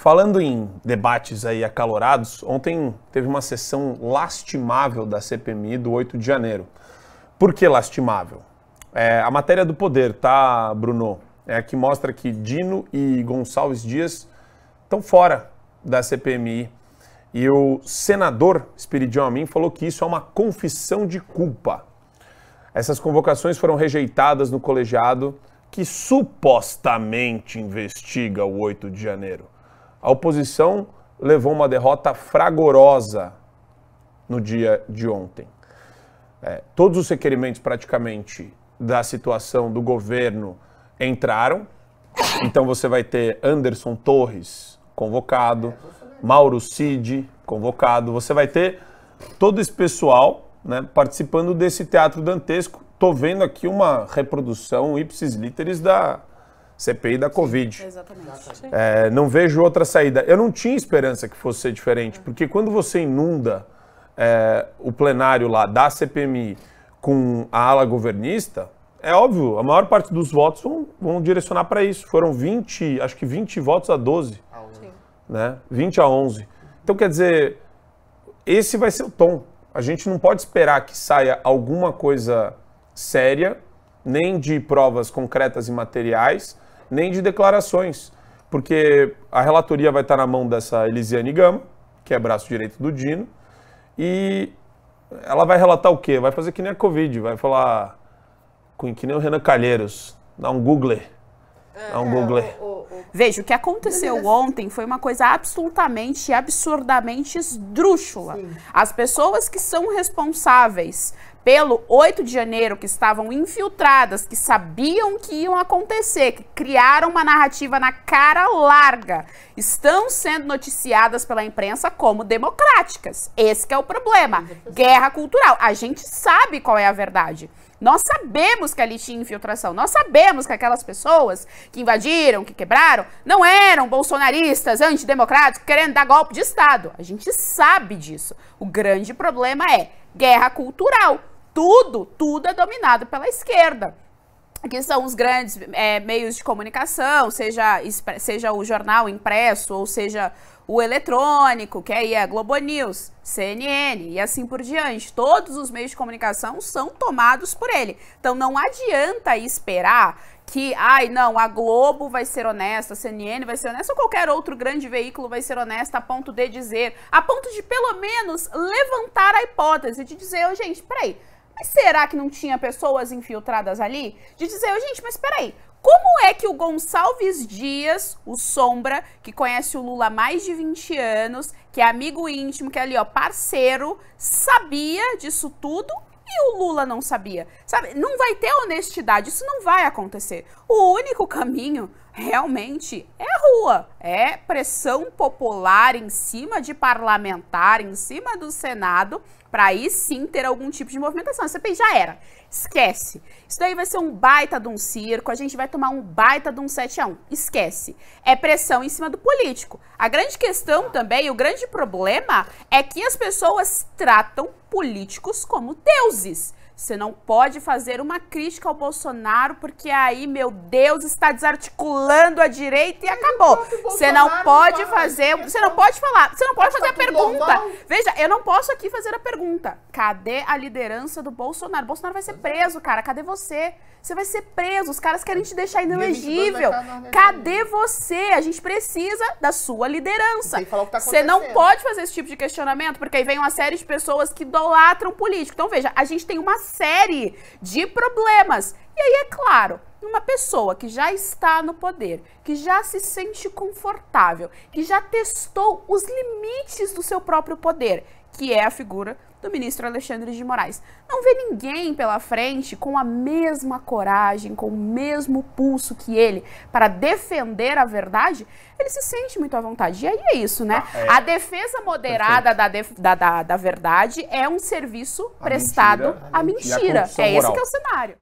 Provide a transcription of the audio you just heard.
Falando em debates aí acalorados, ontem teve uma sessão lastimável da CPMI do 8 de janeiro. Por que lastimável? É, a matéria do poder, tá, Bruno? É que mostra que Dino e Gonçalves Dias estão fora da CPMI. E o senador Espiridião Amin falou que isso é uma confissão de culpa. Essas convocações foram rejeitadas no colegiado que supostamente investiga o 8 de janeiro. A oposição levou uma derrota fragorosa no dia de ontem. É, todos os requerimentos, praticamente, da situação do governo entraram. Então você vai ter Anderson Torres convocado, Mauro Cid convocado. Você vai ter todo esse pessoal né, participando desse teatro dantesco. Tô vendo aqui uma reprodução ipsis literis da, CPI da Covid. Exatamente. É, não vejo outra saída. Eu não tinha esperança que fosse ser diferente, porque quando você inunda é, o plenário lá da CPMI com a ala governista, é óbvio, a maior parte dos votos vão, vão direcionar para isso. Foram 20, acho que 20 votos a 12. né? 20 a 11. Então, quer dizer, esse vai ser o tom. A gente não pode esperar que saia alguma coisa séria, nem de provas concretas e materiais, nem de declarações, porque a relatoria vai estar na mão dessa Elisiane Gama, que é braço direito do Dino, e ela vai relatar o quê? Vai fazer que nem a Covid, vai falar com que nem o Renan Calheiros, dá um Google. Dá um é, Google. Veja, o que aconteceu ontem foi uma coisa absolutamente, absurdamente esdrúxula. Sim. As pessoas que são responsáveis pelo 8 de janeiro, que estavam infiltradas, que sabiam que iam acontecer, que criaram uma narrativa na cara larga, estão sendo noticiadas pela imprensa como democráticas. Esse é o problema. Guerra cultural. A gente sabe qual é a verdade. Nós sabemos que ali tinha infiltração, nós sabemos que aquelas pessoas que invadiram, que quebraram, não eram bolsonaristas, antidemocráticos, querendo dar golpe de Estado. A gente sabe disso. O grande problema é guerra cultural tudo, tudo é dominado pela esquerda que são os grandes é, meios de comunicação, seja, seja o jornal impresso ou seja o eletrônico, que é aí é Globo News, CNN e assim por diante. Todos os meios de comunicação são tomados por ele. Então não adianta esperar que, ai, não, a Globo vai ser honesta, a CNN vai ser honesta, ou qualquer outro grande veículo vai ser honesta a ponto de dizer, a ponto de pelo menos levantar a hipótese de dizer, oh, gente, peraí, mas será que não tinha pessoas infiltradas ali? De dizer, gente, mas peraí, como é que o Gonçalves Dias, o Sombra, que conhece o Lula há mais de 20 anos, que é amigo íntimo, que é ali, ó, parceiro, sabia disso tudo e o Lula não sabia? Sabe, não vai ter honestidade, isso não vai acontecer. O único caminho realmente é rua, é pressão popular em cima de parlamentar, em cima do Senado, para aí sim ter algum tipo de movimentação. A CPI já era, esquece. Isso daí vai ser um baita de um circo, a gente vai tomar um baita de um 7 a 1 esquece. É pressão em cima do político. A grande questão também, o grande problema, é que as pessoas tratam políticos como deuses. Você não pode fazer uma crítica ao Bolsonaro, porque aí, meu Deus, está desarticulando a direita e acabou. Você não pode fazer. Você não é pode falar. Você não pode fazer a tá pergunta. Veja, eu não posso aqui fazer a pergunta. Cadê a liderança do Bolsonaro? Bolsonaro vai ser preso, cara. Cadê você? Você vai ser preso. Os caras querem te deixar inelegível. Cadê você? A gente precisa da sua liderança. Tá você não pode fazer esse tipo de questionamento, porque aí vem uma série de pessoas que idolatram político. Então, veja, a gente tem uma série de problemas. E aí, é claro, uma pessoa que já está no poder, que já se sente confortável, que já testou os limites do seu próprio poder, que é a figura do ministro Alexandre de Moraes. Não vê ninguém pela frente com a mesma coragem, com o mesmo pulso que ele para defender a verdade, ele se sente muito à vontade. E aí é isso, né? Ah, é. A defesa moderada da, def da, da, da, verdade é um serviço a prestado mentira, à mentira. mentira. É esse que é o cenário.